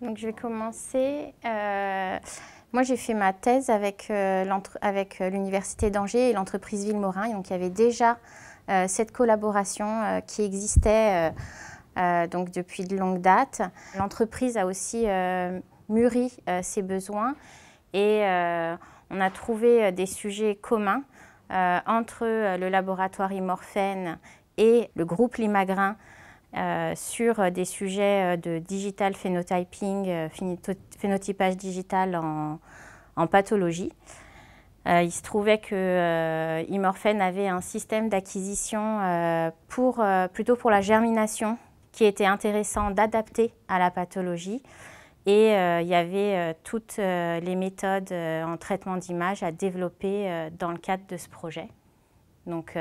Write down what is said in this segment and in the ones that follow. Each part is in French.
Donc je vais commencer. Euh, moi, j'ai fait ma thèse avec, euh, euh, l'Université d'Angers et l'entreprise Ville-Morin. Donc il y avait déjà cette collaboration qui existait donc depuis de longues dates. L'entreprise a aussi mûri ses besoins et on a trouvé des sujets communs entre le laboratoire Imorphène et le groupe Limagrin euh, sur euh, des sujets euh, de digital phénotyping, phénotypage digital en, pathologie. il se trouvait que euh, Imorphène avait un système d'acquisition pour, plutôt pour la germination qui était intéressant d'adapter à la pathologie. Et il y avait toutes les méthodes en traitement d'image à développer dans le cadre de ce projet. Donc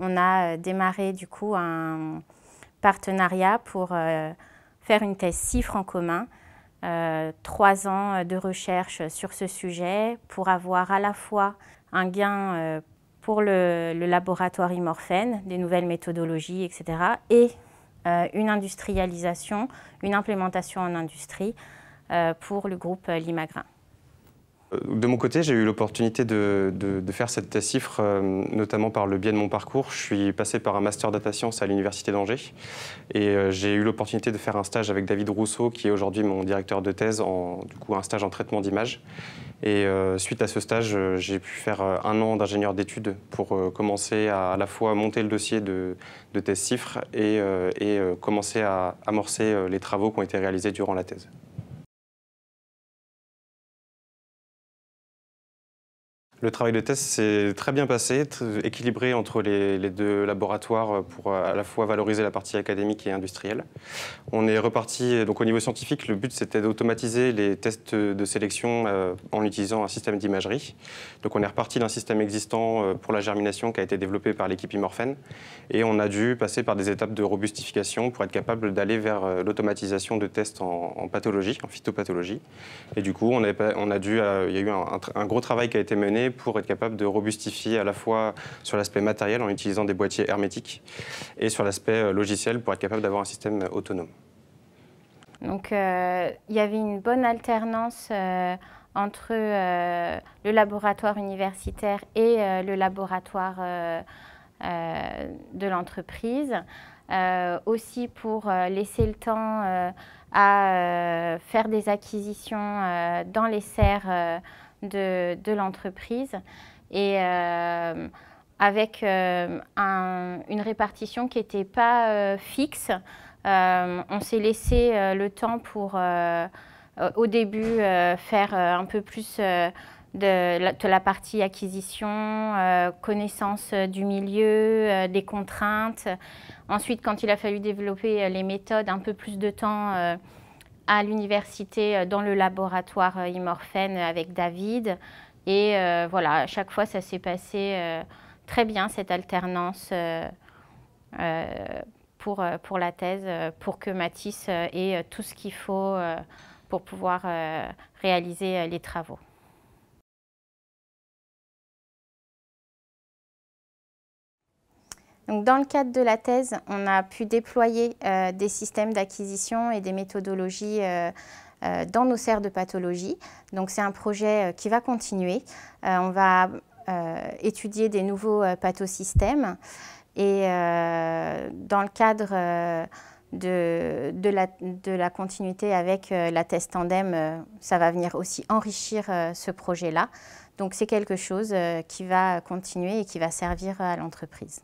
on a démarré du coup un, partenariat pour euh, faire une thèse CIFRE en commun, euh, trois ans euh, de recherche sur ce sujet pour avoir à la fois un gain pour le, laboratoire Imorphène, des nouvelles méthodologies, etc., et une industrialisation, une implémentation en industrie pour le groupe Limagrain. Euh, de mon côté, j'ai eu l'opportunité de, faire cette thèse CIFRE, euh, notamment par le biais de mon parcours. Je suis passé par un master data science à l'Université d'Angers et euh, j'ai eu l'opportunité de faire un stage avec David Rousseau, qui est aujourd'hui mon directeur de thèse, en, du coup un stage en traitement d'image. Et suite à ce stage, j'ai pu faire un an d'ingénieur d'études pour commencer à à la fois monter le dossier de, de thèse CIFRE et, et commencer à amorcer les travaux qui ont été réalisés durant la thèse. Le travail de test s'est très bien passé, équilibré entre les, deux laboratoires pour euh, à la fois valoriser la partie académique et industrielle. On est reparti, donc au niveau scientifique, le but c'était d'automatiser les tests de sélection euh, en utilisant un système d'imagerie. Donc on est reparti d'un système existant euh, pour la germination qui a été développé par l'équipe Imorphène et on a dû passer par des étapes de robustification pour être capable d'aller vers l'automatisation de tests en, pathologie, en phytopathologie. Et du coup, on a, dû, il y a eu un gros travail qui a été mené pour être capable de robustifier à la fois sur l'aspect matériel en utilisant des boîtiers hermétiques et sur l'aspect euh, logiciel pour être capable d'avoir un système euh, autonome. Donc euh, il y avait une bonne alternance entre le laboratoire universitaire et le laboratoire de l'entreprise. aussi pour laisser le temps à faire des acquisitions dans les serres de, l'entreprise et euh, avec euh, une répartition qui n'était pas euh, fixe. on s'est laissé le temps pour, au début, faire un peu plus de la, partie acquisition, connaissance du milieu, des contraintes. Ensuite, quand il a fallu développer les méthodes, un peu plus de temps à l'université euh, dans le laboratoire euh, Imorphène euh, avec David. Et voilà, à chaque fois, ça s'est passé très bien, cette alternance pour, pour la thèse, pour que Matisse ait tout ce qu'il faut pour pouvoir réaliser les travaux. dans le cadre de la thèse, on a pu déployer euh, des systèmes d'acquisition et des méthodologies euh, euh, dans nos serres de pathologie. Donc c'est un projet qui va continuer. on va étudier des nouveaux pathosystèmes et dans le cadre de, la, de, la, continuité avec la thèse tandem, ça va venir aussi enrichir ce projet-là. Donc c'est quelque chose qui va continuer et qui va servir à l'entreprise.